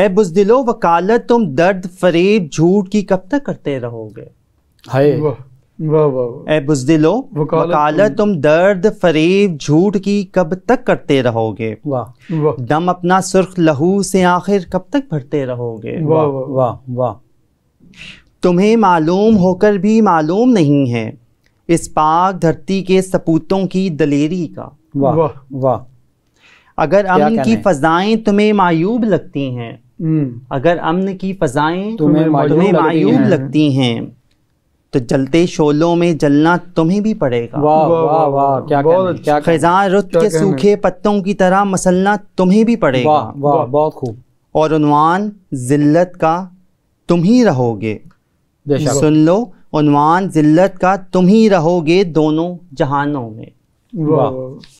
ए बुजदिलो वकालत तुम दर्द फरेब झूठ की कब तक करते रहोगे हाय ए बुजदिलो वकालत तुम दर्द फरेब झूठ की कब तक करते रहोगे वाह दम अपना सुर्ख लहू से आखिर कब तक भरते रहोगे वाह वाह वाह तुम्हें मालूम होकर भी मालूम नहीं है इस पाक धरती के सपूतों की दलेरी का वाह वाह अगर अमन की फजाएं तुम्हें मायूब लगती हैं हम्म। अगर अमन की फजाएं तुम्हें तुम्हें मायूब लगती हैं तो जलते शोलों में जलना तुम्हें भी पड़ेगा वाह वाह वाह क्या बहुत क्या खजान अच्छा। रुत के सूखे पत्तों की तरह मसलना तुम्हें भी पड़ेगा वाह वाह बहुत खूब और उनवान जिल्लत का तुम ही रहोगे सुन लो उनवान जिल्लत का तुम ही रहोगे दोनों जहानों में वाह